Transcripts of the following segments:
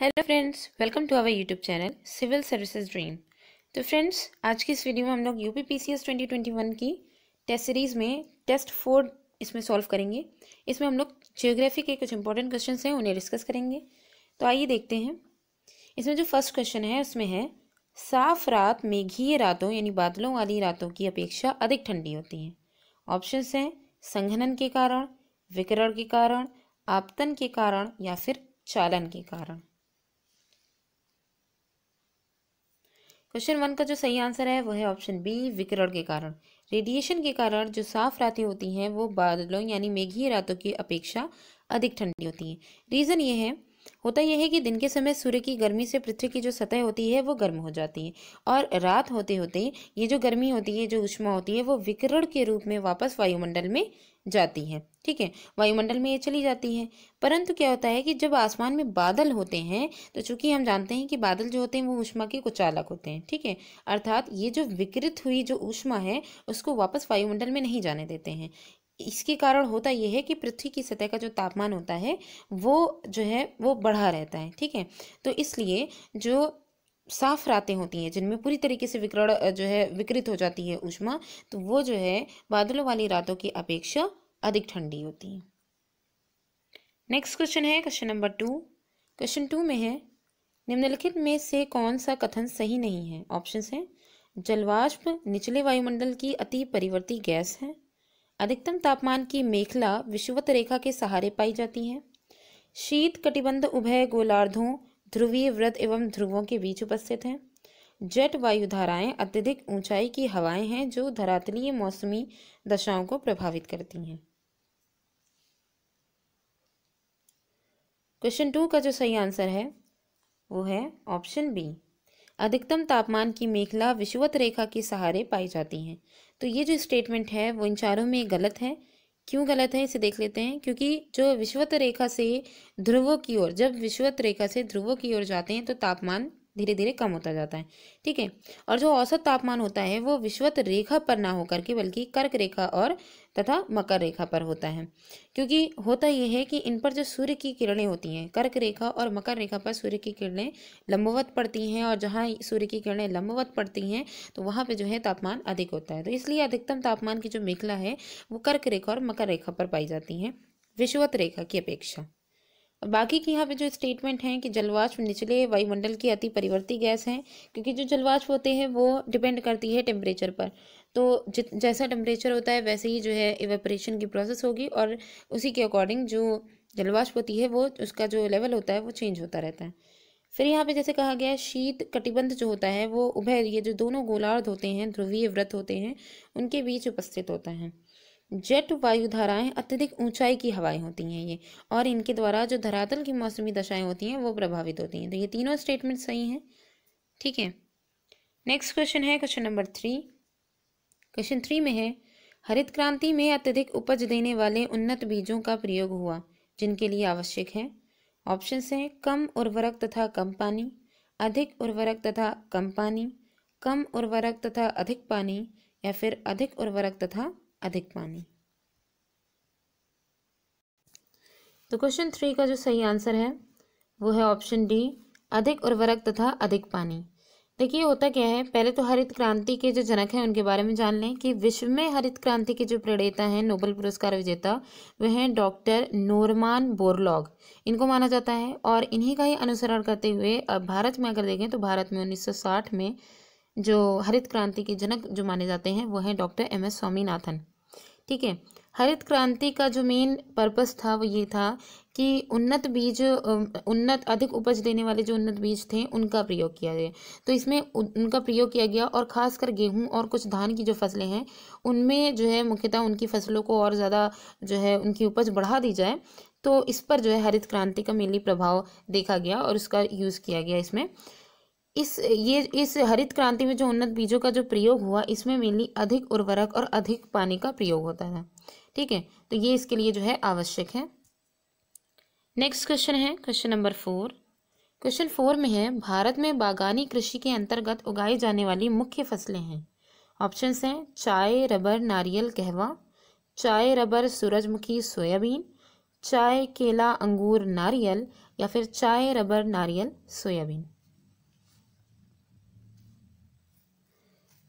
hello friends welcome to our YouTube channel civil services dream तो friends आज की इस वीडियो में हम लोग U P P C S twenty twenty one की टेस्ट सीरीज़ में टेस्ट फोर इसमें सॉल्व करेंगे इसमें हम लोग जियोग्राफी के कुछ इंपॉर्टेंट क्वेश्चन हैं उन्हें डिस्कस करेंगे तो आइए देखते हैं इसमें जो फर्स्ट क्वेश्चन है उसमें है साफ रात मेघीय रातों यानी बादलों वाली रातों की अपेक्षा अधिक ठंडी होती हैं ऑप्शंस हैं संघनन के कारण विकरण के कारण आपतन के कारण या फिर चालन के कारण क्वेश्चन वन का जो सही आंसर है वो है ऑप्शन बी विकिरण के कारण रेडिएशन के कारण जो साफ रातें होती हैं वो बादलों यानी मेघी रातों की अपेक्षा अधिक ठंडी होती हैं रीज़न ये है होता यह है कि दिन के समय सूर्य की गर्मी से पृथ्वी की जो सतह होती है वो गर्म हो जाती है और रात होते होते ये जो गर्मी होती है जो उष्मा होती है वो विकरण के रूप में वापस वायुमंडल में जाती है ठीक है वायुमंडल में ये चली जाती है परंतु क्या होता है कि जब आसमान में बादल होते हैं तो चूंकि हम जानते हैं कि बादल जो होते हैं वो ऊष्मा के कुचालक होते हैं ठीक है अर्थात ये जो विकृत हुई जो ऊष्मा है उसको वापस वायुमंडल में नहीं जाने देते हैं इसके कारण होता यह है कि पृथ्वी की सतह का जो तापमान होता है वो जो है वो बढ़ा रहता है ठीक है तो इसलिए जो साफ रातें होती हैं जिनमें पूरी तरीके से विकरण जो है विकृत हो जाती है ऊष्मा तो वो जो है बादलों वाली रातों की अपेक्षा अधिक ठंडी होती है नेक्स्ट क्वेश्चन है question number two question two में है निम्नलिखित में से कौन सा कथन सही नहीं है ऑप्शन है जलवाष्प निचले वायुमंडल की अति परिवर्ती गैस है अधिकतम तापमान की मेखला विषुवत रेखा के सहारे पाई जाती है शीत कटिबंध उभय गोलार्धों ध्रुवीय व्रत एवं ध्रुवों के बीच उपस्थित हैं जेट वायु धाराएं अत्यधिक ऊंचाई की हवाएं हैं जो धरातलीय मौसमी दशाओं को प्रभावित करती हैं क्वेश्चन टू का जो सही आंसर है वो है ऑप्शन बी अधिकतम तापमान की मेखला विषुवत रेखा के सहारे पाई जाती हैं तो ये जो स्टेटमेंट है वो इन चारों में गलत है क्यों गलत है इसे देख लेते हैं क्योंकि जो विषुवत रेखा से ध्रुवों की ओर जब विषुवत रेखा से ध्रुवों की ओर जाते हैं तो तापमान धीरे धीरे कम होता जाता है ठीक है और जो औसत तापमान होता है वो विश्वत रेखा पर ना होकर के बल्कि कर्क रेखा और तथा मकर रेखा पर होता है क्योंकि होता यह है कि इन पर जो सूर्य की किरणें होती हैं कर्क रेखा और मकर रेखा पर सूर्य की किरणें लंबवत पड़ती हैं और जहाँ सूर्य की किरणें लंबवत पड़ती हैं तो वहाँ पर जो है तापमान अधिक होता है तो इसलिए अधिकतम तापमान की जो मेखला है वो कर्क रेखा और मकर रेखा पर पाई जाती है विश्वत रेखा की अपेक्षा बाकी की यहाँ पे जो स्टेटमेंट हैं कि जलवाष्प निचले वायुमंडल की अति परिवर्ती गैस हैं क्योंकि जो जलवाष्प होते हैं वो डिपेंड करती है टेम्परेचर पर तो जित जैसा टेम्परेचर होता है वैसे ही जो है एवेपरेशन की प्रोसेस होगी और उसी के अकॉर्डिंग जो जलवाष्प होती है वो उसका जो लेवल होता है वो चेंज होता रहता है फिर यहाँ पे जैसे कहा गया है शीत कटिबंध जो होता है वो उभय ये जो दोनों गोलार्ध होते हैं ध्रुवीय व्रत होते हैं उनके बीच उपस्थित होता है जेट वायु धाराएं अत्यधिक ऊंचाई की हवाएं होती हैं ये और इनके द्वारा जो धरातल की मौसमी दशाएं होती हैं वो प्रभावित होती हैं तो ये तीनों स्टेटमेंट सही हैं ठीक है नेक्स्ट क्वेश्चन है question number three question three में है हरित क्रांति में अत्यधिक उपज देने वाले उन्नत बीजों का प्रयोग हुआ जिनके लिए आवश्यक है ऑप्शन हैं कम उर्वरक तथा कम पानी अधिक उर्वरक तथा कम पानी कम उर्वरक तथा अधिक पानी या फिर अधिक उर्वरक तथा अधिक पानी तो क्वेश्चन थ्री का जो सही आंसर है वो है ऑप्शन डी अधिक उर्वरक तथा अधिक पानी देखिए होता क्या है पहले तो हरित क्रांति के जो जनक हैं उनके बारे में जान लें कि विश्व में हरित क्रांति के जो प्रणेता हैं नोबेल पुरस्कार विजेता वे हैं डॉक्टर नोरमान बोरलॉग इनको माना जाता है और इन्हीं का ही अनुसरण करते हुए अब भारत में अगर देखें तो भारत में 1960 में जो हरित क्रांति के जनक जो माने जाते हैं वो हैं डॉक्टर एम एस स्वामीनाथन ठीक है हरित क्रांति का जो मेन पर्पस था वो ये था कि उन्नत बीज उन्नत अधिक उपज देने वाले जो उन्नत बीज थे उनका प्रयोग किया गया तो इसमें उनका प्रयोग किया गया और खासकर गेहूं और कुछ धान की जो फसलें हैं उनमें जो है मुख्यतः उनकी फसलों को और ज़्यादा जो है उनकी उपज बढ़ा दी जाए तो इस पर जो है हरित क्रांति का मेनली प्रभाव देखा गया और उसका यूज़ किया गया इसमें इस ये इस हरित क्रांति में जो उन्नत बीजों का जो प्रयोग हुआ इसमें मेनली अधिक उर्वरक और अधिक पानी का प्रयोग होता था ठीक है तो ये इसके लिए जो है आवश्यक है नेक्स्ट क्वेश्चन है question number four question four में है भारत में बागानी कृषि के अंतर्गत उगाई जाने वाली मुख्य फसलें हैं ऑप्शंस हैं चाय रबर नारियल कहवा चाय रबर सूरजमुखी सोयाबीन चाय केला अंगूर नारियल या फिर चाय रबर नारियल सोयाबीन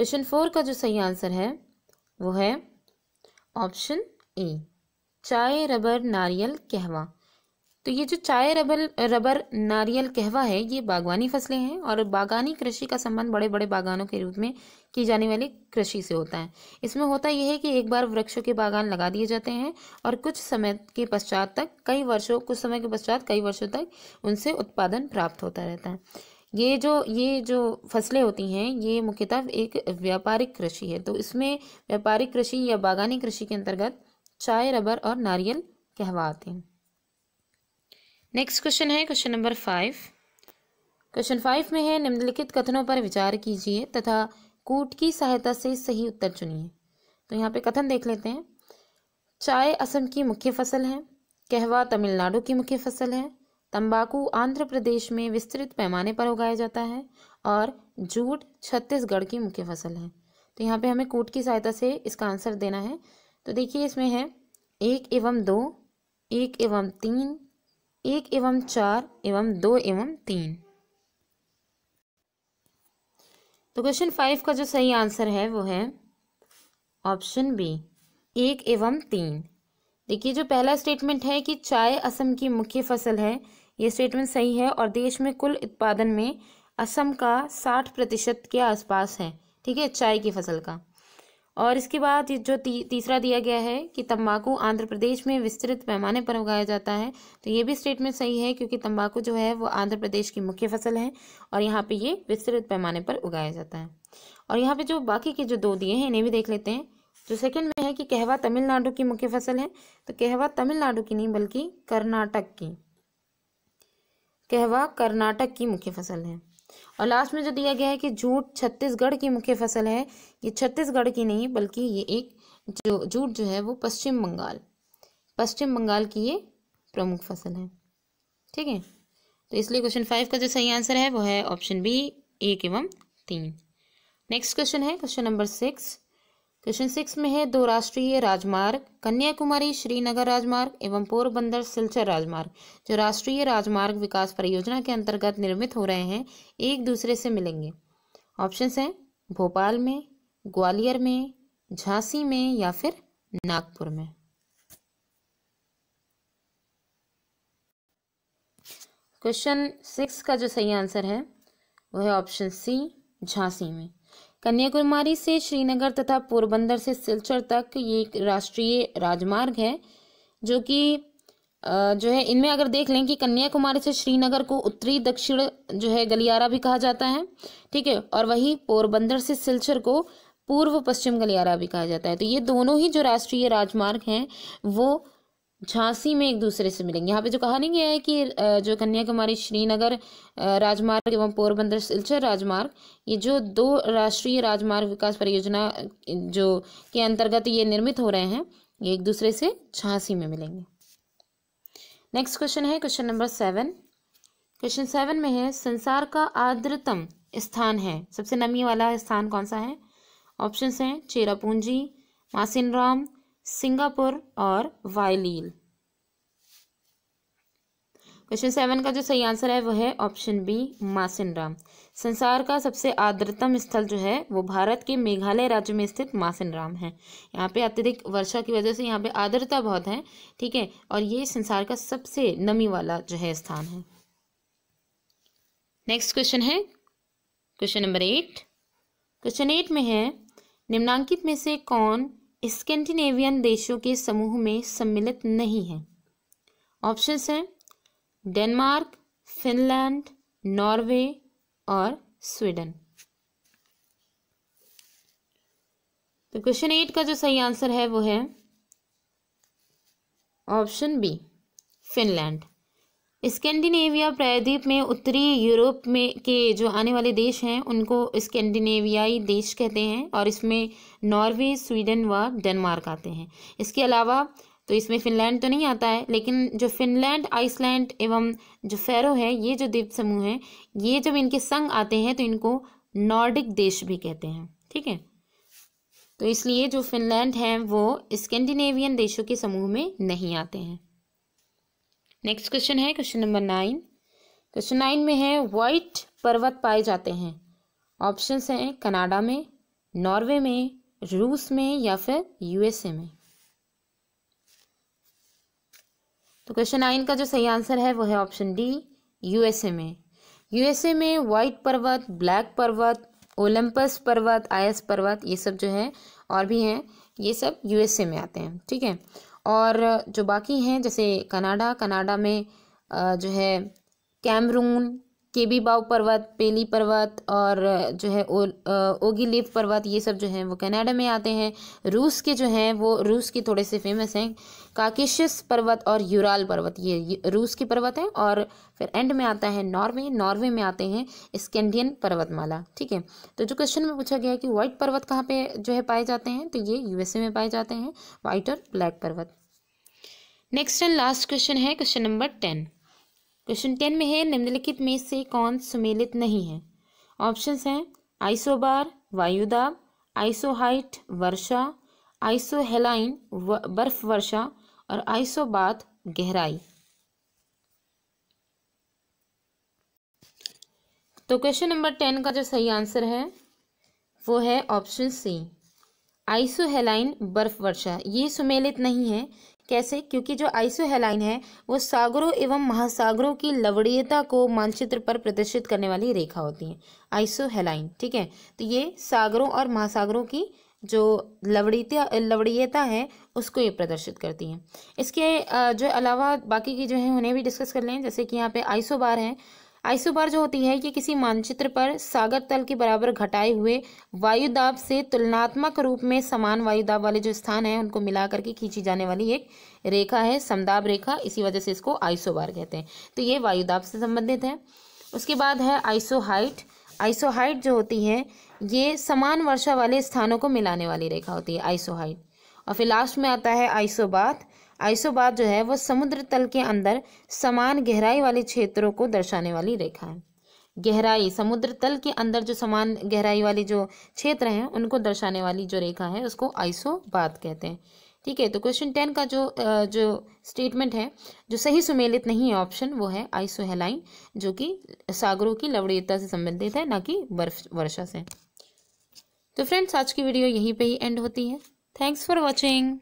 क्वेश्चन फोर का जो सही आंसर है वो है ऑप्शन ए चाय रबर नारियल कहवा तो ये जो चाय रबर रबर नारियल कहवा है ये बागवानी फसलें हैं और बागानी कृषि का संबंध बड़े बड़े बागानों के रूप में की जाने वाली कृषि से होता है इसमें होता यह है कि एक बार वृक्षों के बागान लगा दिए जाते हैं और कुछ समय के पश्चात तक कई वर्षों कुछ समय के पश्चात कई वर्षों तक उनसे उत्पादन प्राप्त होता रहता है ये जो ये जो फसलें होती हैं ये मुख्यतः एक व्यापारिक कृषि है तो इसमें व्यापारिक कृषि या बागानी कृषि के अंतर्गत चाय रबर और नारियल कहवाते हैं नेक्स्ट क्वेश्चन है question number five question five में है निम्नलिखित कथनों पर विचार कीजिए तथा कूट की सहायता से सही उत्तर चुनिए तो यहाँ पे कथन देख लेते हैं चाय असम की मुख्य फसल है कहवा तमिलनाडु की मुख्य फसल है तंबाकू आंध्र प्रदेश में विस्तृत पैमाने पर उगाया जाता है और जूट छत्तीसगढ़ की मुख्य फसल है तो यहाँ पे हमें कोट की सहायता से इसका आंसर देना है तो देखिए इसमें है एक एवं दो एक एवं तीन एक एवं चार एवं दो एवं तीन तो क्वेश्चन फाइव का जो सही आंसर है वो है ऑप्शन बी एक एवं तीन देखिए जो पहला स्टेटमेंट है कि चाय असम की मुख्य फसल है ये स्टेटमेंट सही है और देश में कुल उत्पादन में असम का साठ प्रतिशत के आसपास है ठीक है चाय की फसल का और इसके बाद जो ती, तीसरा दिया गया है कि तंबाकू आंध्र प्रदेश में विस्तृत पैमाने पर उगाया जाता है तो ये भी स्टेटमेंट सही है क्योंकि तंबाकू जो है वो आंध्र प्रदेश की मुख्य फसल है और यहाँ पे ये विस्तृत पैमाने पर उगाया जाता है और यहाँ पे जो बाकी के जो दो दिए हैं इन्हें भी देख लेते हैं जो सेकेंड में है कि कहवा तमिलनाडु की मुख्य फसल है तो कहवा तमिलनाडु की नहीं बल्कि कर्नाटक की कहवा कर्नाटक की मुख्य फसल है और लास्ट में जो दिया गया है कि जूट छत्तीसगढ़ की मुख्य फसल है ये छत्तीसगढ़ की नहीं बल्कि ये एक जो जूट जो है वो पश्चिम बंगाल पश्चिम बंगाल की ये प्रमुख फसल है ठीक है तो इसलिए क्वेश्चन फाइव का जो सही आंसर है वो है ऑप्शन बी एक एवं तीन नेक्स्ट क्वेश्चन है question number six question six में है दो राष्ट्रीय राजमार्ग कन्याकुमारी श्रीनगर राजमार्ग एवं पोरबंदर सिलचर राजमार्ग जो राष्ट्रीय राजमार्ग विकास परियोजना के अंतर्गत निर्मित हो रहे हैं एक दूसरे से मिलेंगे ऑप्शंस हैं भोपाल में ग्वालियर में झांसी में या फिर नागपुर में क्वेश्चन सिक्स का जो सही आंसर है वह है ऑप्शन सी झांसी में कन्याकुमारी से श्रीनगर तथा पोरबंदर से सिलचर तक ये एक राष्ट्रीय राजमार्ग है जो कि जो है इनमें अगर देख लें कि कन्याकुमारी से श्रीनगर को उत्तरी दक्षिण जो है गलियारा भी कहा जाता है ठीक है और वही पोरबंदर से सिलचर को पूर्व पश्चिम गलियारा भी कहा जाता है तो ये दोनों ही जो राष्ट्रीय राजमार्ग हैं वो झांसी में एक दूसरे से मिलेंगे यहाँ पे जो कहा नहीं गया है कि जो कन्याकुमारी श्रीनगर राजमार्ग एवं पोरबंदर सिलचर राजमार्ग ये जो दो राष्ट्रीय राजमार्ग विकास परियोजना जो के अंतर्गत ये निर्मित हो रहे हैं ये एक दूसरे से झांसी में मिलेंगे नेक्स्ट क्वेश्चन है question number seven question seven में है संसार का आर्द्रतम स्थान है सबसे नमी वाला स्थान कौन सा है ऑप्शन हैं चेरापूंजी मासिनराम सिंगापुर और वायलिन क्वेश्चन सेवन का जो सही आंसर है वो है ऑप्शन बी मासिनराम संसार का सबसे आर्द्रतम स्थल जो है वो भारत के मेघालय राज्य में स्थित मासिनराम है यहाँ पे अत्यधिक वर्षा की वजह से यहाँ पे आर्द्रता बहुत है ठीक है और ये संसार का सबसे नमी वाला जो है स्थान है नेक्स्ट क्वेश्चन है question number eight question eight में है निम्नांकित में से कौन स्कैंडिनेवियन देशों के समूह में सम्मिलित नहीं है ऑप्शंस हैं डेनमार्क फिनलैंड नॉर्वे और स्वीडन तो क्वेश्चन एट का जो सही आंसर है वो है ऑप्शन बी फिनलैंड स्कैंडिनेविया प्रायद्वीप में उत्तरी यूरोप में के जो आने वाले देश हैं उनको स्कैंडिनेवियाई देश कहते हैं और इसमें नॉर्वे स्वीडन व डेनमार्क आते हैं इसके अलावा तो इसमें फिनलैंड तो नहीं आता है लेकिन जो फिनलैंड आइसलैंड एवं जो फेरो है ये जो द्वीप समूह हैं ये जब इनके संग आते हैं तो इनको नॉर्डिक देश भी कहते हैं ठीक है तो इसलिए जो फिनलैंड हैं वो स्कैंडिनेवियन देशों के समूह में नहीं आते हैं नेक्स्ट क्वेश्चन है question number nine question nine में है वाइट पर्वत पाए जाते हैं ऑप्शंस हैं कनाडा में नॉर्वे में रूस में या फिर यूएसए में तो क्वेश्चन नाइन का जो सही आंसर है वो है ऑप्शन डी यूएसए में यूएसए में व्हाइट पर्वत ब्लैक पर्वत ओलंपस पर्वत आयस पर्वत ये सब जो है और भी हैं ये सब यूएसए में आते हैं ठीक है और जो बाकी हैं जैसे कनाडा कनाडा में जो है कैमरून केबी बाव पर्वत पेली पर्वत और जो है ओ, लिप पर्वत ये सब जो हैं वो कनाडा में आते हैं रूस के जो हैं वो रूस के थोड़े से फेमस हैं काकेशस पर्वत और यूराल पर्वत ये रूस के पर्वत हैं और फिर एंड में आता है नॉर्वे नॉर्वे में आते हैं स्कैंडियन पर्वतमाला ठीक है तो जो क्वेश्चन में पूछा गया है कि वाइट पर्वत कहाँ पर जो है पाए जाते हैं तो ये यूएसए में पाए जाते हैं वाइट और ब्लैक पर्वत नेक्स्ट एंड लास्ट क्वेश्चन है question number ten question ten में है निम्नलिखित में से कौन सुमेलित नहीं है ऑप्शन हैं आइसोबार वायुदाब आइसोहाइट वर्षा आइसोहेलाइन बर्फ वर्षा और आइसोबाथ गहराई तो क्वेश्चन नंबर टेन का जो सही आंसर है वो है ऑप्शन सी आइसोहेलाइन बर्फ वर्षा ये सुमेलित नहीं है कैसे क्योंकि जो आइसोहेलाइन है वो सागरों एवं महासागरों की लवणीयता को मानचित्र पर प्रदर्शित करने वाली रेखा होती है आइसोहेलाइन ठीक है तो ये सागरों और महासागरों की जो लवड़ीता लवड़ीयता है उसको ये प्रदर्शित करती हैं इसके जो अलावा बाकी की जो है उन्हें भी डिस्कस कर लें जैसे कि यहाँ पे आइसोबार है आइसोबार जो होती है ये किसी मानचित्र पर सागर तल के बराबर घटाए हुए वायुदाब से तुलनात्मक रूप में समान वायुदाब वाले जो स्थान हैं उनको मिला करके खींची जाने वाली एक रेखा है समदाब रेखा इसी वजह से इसको आइसोबार कहते हैं तो ये वायुदाब से संबंधित है उसके बाद है आइसोहाइट आइसोहाइट जो होती है ये समान वर्षा वाले स्थानों को मिलाने वाली रेखा होती है आइसोहाइट और फिर लास्ट में आता है आइसोबाथ आइसोबार जो है वो समुद्र तल के अंदर समान गहराई वाले क्षेत्रों को दर्शाने वाली रेखा है गहराई समुद्र तल के अंदर जो समान गहराई वाले जो क्षेत्र हैं उनको दर्शाने वाली जो रेखा है उसको आइसोबात कहते हैं ठीक है तो क्वेश्चन टेन का जो जो स्टेटमेंट है जो सही सुमेलित नहीं है ऑप्शन वो है आइसोहेलाइन जो कि सागरों की लवड़ीयता से संबंधित है ना कि बर्फ वर्षा से तो फ्रेंड्स आज की वीडियो यहीं पे ही एंड होती है थैंक्स फॉर वॉचिंग